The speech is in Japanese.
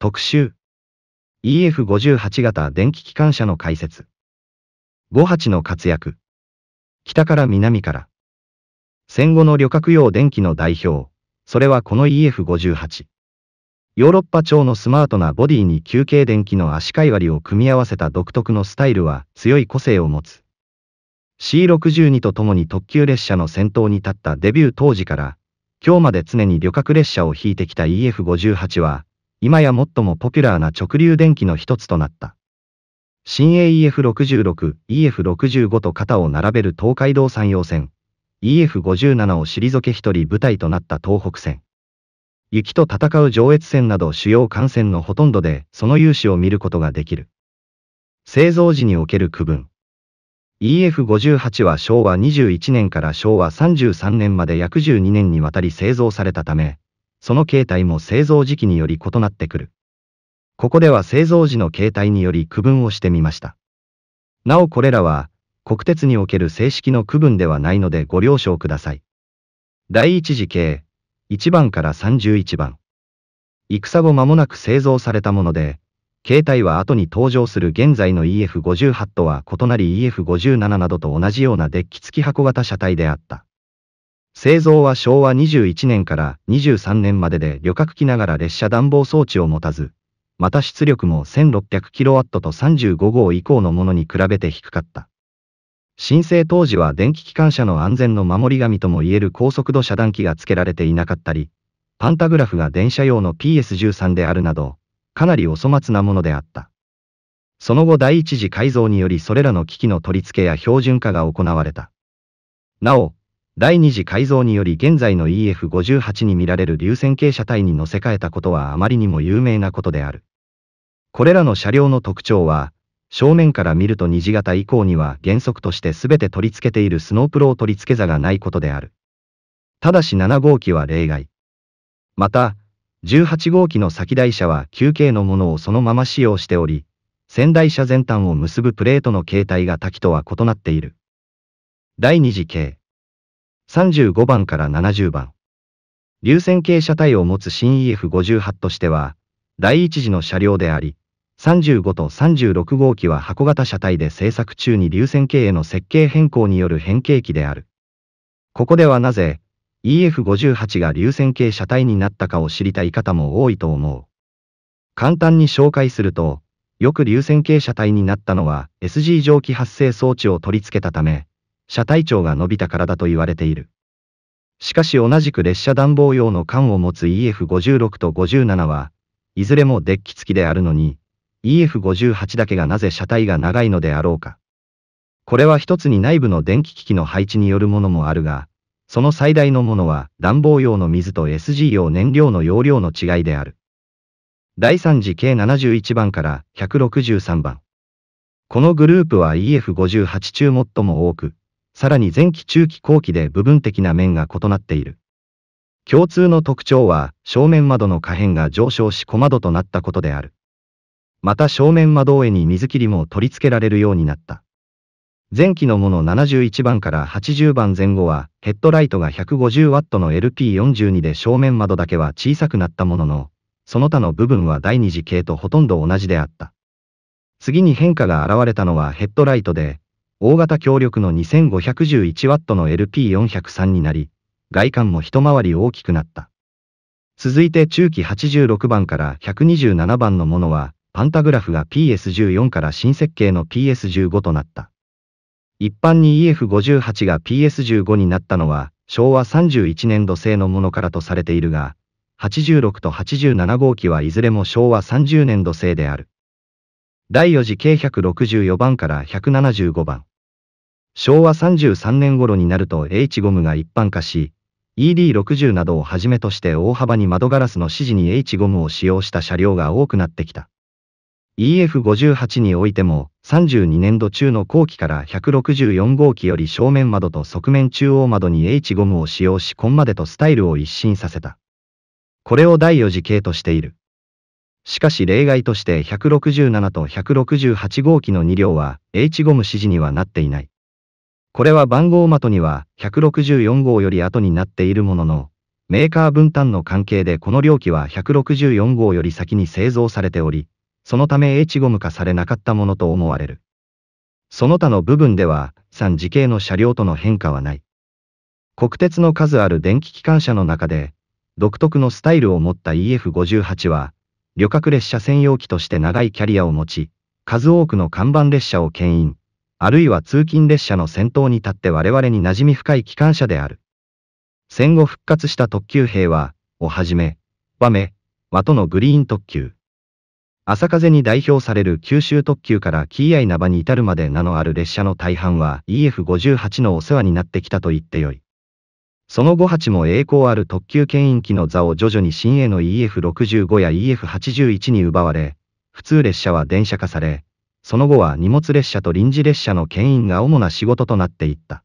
特集 EF58 型電気機関車の解説58の活躍北から南から戦後の旅客用電気の代表それはこの EF58 ヨーロッパ調のスマートなボディに休憩電気の足回割りを組み合わせた独特のスタイルは強い個性を持つ C62 とともに特急列車の先頭に立ったデビュー当時から今日まで常に旅客列車を引いてきた EF58 は今や最もポピュラーな直流電気の一つとなった。新 AEF66、EF65 と肩を並べる東海道山陽線、EF57 を退け一人部隊となった東北線。雪と戦う上越線など主要幹線のほとんどでその勇姿を見ることができる。製造時における区分。EF58 は昭和21年から昭和33年まで約12年にわたり製造されたため、その形態も製造時期により異なってくる。ここでは製造時の形態により区分をしてみました。なおこれらは、国鉄における正式の区分ではないのでご了承ください。第一次系、1番から31番。戦後間もなく製造されたもので、形態は後に登場する現在の EF58 とは異なり EF57 などと同じようなデッキ付き箱型車体であった。製造は昭和21年から23年までで旅客機ながら列車暖房装置を持たず、また出力も 1600kW と35号以降のものに比べて低かった。申請当時は電気機関車の安全の守り神ともいえる高速度遮断機が付けられていなかったり、パンタグラフが電車用の PS13 であるなど、かなりお粗末なものであった。その後第一次改造によりそれらの機器の取り付けや標準化が行われた。なお、第二次改造により現在の EF58 に見られる流線形車体に乗せ替えたことはあまりにも有名なことである。これらの車両の特徴は、正面から見ると二次型以降には原則として全て取り付けているスノープロー取り付け座がないことである。ただし7号機は例外。また、18号機の先台車は 9K のものをそのまま使用しており、先台車全端を結ぶプレートの形態が滝とは異なっている。第二次系。35番から70番。流線形車体を持つ新 EF58 としては、第一次の車両であり、35と36号機は箱型車体で製作中に流線形への設計変更による変形機である。ここではなぜ、EF58 が流線形車体になったかを知りたい方も多いと思う。簡単に紹介すると、よく流線形車体になったのは SG 蒸気発生装置を取り付けたため、車体長が伸びたからだと言われている。しかし同じく列車暖房用の缶を持つ EF56 と57は、いずれもデッキ付きであるのに、EF58 だけがなぜ車体が長いのであろうか。これは一つに内部の電気機器の配置によるものもあるが、その最大のものは暖房用の水と SG 用燃料の容量の違いである。第3次計71番から163番。このグループは EF58 中最も多く、さらに前期中期後期で部分的な面が異なっている。共通の特徴は、正面窓の可変が上昇し小窓となったことである。また正面窓絵に水切りも取り付けられるようになった。前期のもの71番から80番前後は、ヘッドライトが 150W の LP42 で正面窓だけは小さくなったものの、その他の部分は第二次系とほとんど同じであった。次に変化が現れたのはヘッドライトで、大型強力の 2511W の LP403 になり、外観も一回り大きくなった。続いて中期86番から127番のものは、パンタグラフが PS14 から新設計の PS15 となった。一般に EF58 が PS15 になったのは、昭和31年度製のものからとされているが、86と87号機はいずれも昭和30年度製である。第4次計164番から175番。昭和33年頃になると H ゴムが一般化し、ED60 などをはじめとして大幅に窓ガラスの指示に H ゴムを使用した車両が多くなってきた。EF58 においても32年度中の後期から164号機より正面窓と側面中央窓に H ゴムを使用しコンまでとスタイルを一新させた。これを第4次系としている。しかし例外として167と168号機の2両は H ゴム指示にはなっていない。これは番号的には164号より後になっているものの、メーカー分担の関係でこの量機は164号より先に製造されており、そのため H ゴム化されなかったものと思われる。その他の部分では、3時系の車両との変化はない。国鉄の数ある電気機関車の中で、独特のスタイルを持った EF58 は、旅客列車専用機として長いキャリアを持ち、数多くの看板列車を牽引。あるいは通勤列車の先頭に立って我々に馴染み深い機関車である。戦後復活した特急兵は、をはじめ、和メ、和とのグリーン特急。朝風に代表される九州特急からキーアイナバに至るまで名のある列車の大半は EF58 のお世話になってきたと言ってよい。その後8も栄光ある特急牽引機の座を徐々に新鋭の EF65 や EF81 に奪われ、普通列車は電車化され、その後は荷物列車と臨時列車の牽引が主な仕事となっていった。